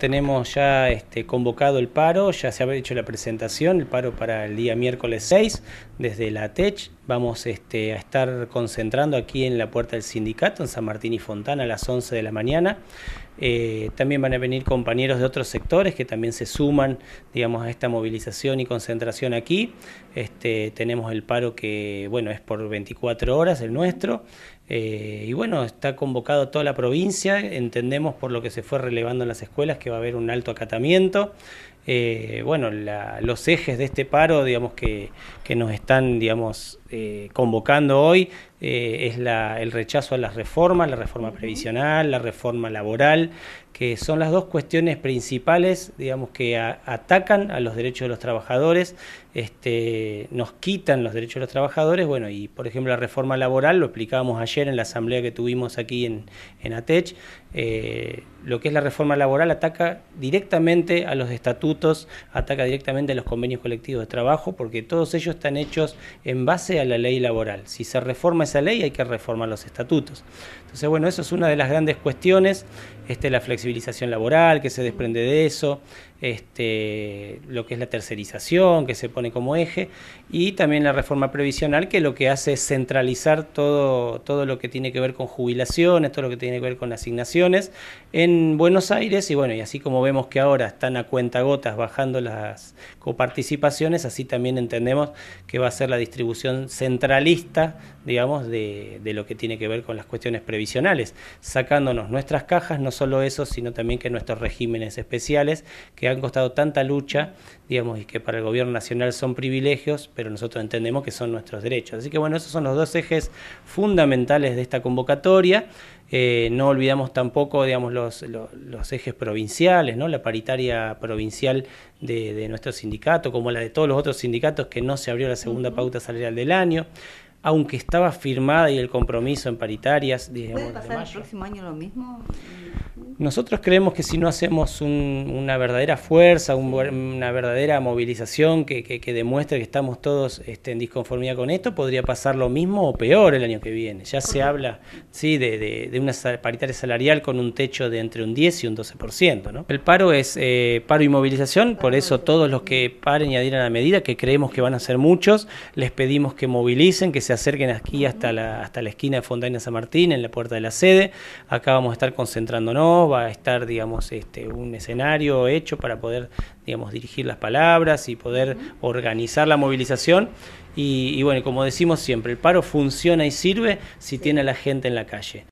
Tenemos ya este, convocado el paro, ya se ha hecho la presentación, el paro para el día miércoles 6 desde la TECH Vamos este, a estar concentrando aquí en la puerta del sindicato, en San Martín y Fontana, a las 11 de la mañana. Eh, también van a venir compañeros de otros sectores que también se suman, digamos, a esta movilización y concentración aquí. Este, tenemos el paro que, bueno, es por 24 horas el nuestro. Eh, y bueno, está convocado toda la provincia. Entendemos por lo que se fue relevando en las escuelas que va a haber un alto acatamiento. Eh, bueno, los ejes de este paro, digamos, que, que nos están, digamos, eh, convocando hoy, eh, es el rechazo a las reformas, la reforma previsional, la reforma laboral, que son las dos cuestiones principales, digamos, que atacan a los derechos de los trabajadores, este, nos quitan los derechos de los trabajadores, bueno, y por ejemplo la reforma laboral, lo explicábamos ayer en la asamblea que tuvimos aquí en, ATECH, eh, lo que es la reforma laboral ataca directamente a los estatutos, ataca directamente a los convenios colectivos de trabajo, porque todos ellos están hechos en base a la ley laboral. Si se reforma esa ley hay que reformar los estatutos. Entonces, bueno, eso es una de las grandes cuestiones, este, la flexibilización laboral que se desprende de eso, este, lo que es la tercerización que se pone como eje y también la reforma previsional que lo que hace es centralizar todo, todo lo que tiene que ver con jubilaciones, todo lo que tiene que ver con asignaciones en Buenos Aires y bueno, y así como vemos que ahora están a cuenta gotas bajando las coparticipaciones, así también entendemos que va a ser la distribución centralista, digamos, de, lo que tiene que ver con las cuestiones previsionales, sacándonos nuestras cajas, no solo eso, sino también que nuestros regímenes especiales, que han costado tanta lucha, digamos, y que para el gobierno nacional son privilegios, pero nosotros entendemos que son nuestros derechos. Así que bueno, esos son los dos ejes fundamentales de esta convocatoria. Eh, no olvidamos tampoco, digamos, los, ejes provinciales, ¿no? La paritaria provincial de, nuestro sindicato, como la de todos los otros sindicatos que no se abrió la segunda pauta salarial del año aunque estaba firmada y el compromiso en paritarias. dijo ¿Puede pasar de mayo. el próximo año lo mismo? Nosotros creemos que si no hacemos una verdadera fuerza, una verdadera movilización que, que, que, demuestre que estamos todos este, en disconformidad con esto, podría pasar lo mismo o peor el año que viene. Ya se habla sí, de, una paritaria salarial con un techo de entre un 10 y un 12%. El paro es eh, paro y movilización, por eso todos los que paren y adhieran a la medida, que creemos que van a ser muchos, les pedimos que movilicen, que se acerquen aquí hasta la, hasta la esquina de Fontaine San Martín, en la puerta de la sede. Acá vamos a estar concentrándonos va a estar, digamos, este, un escenario hecho para poder, digamos, dirigir las palabras y poder organizar la movilización. Y, y bueno, como decimos siempre, el paro funciona y sirve si tiene a la gente en la calle.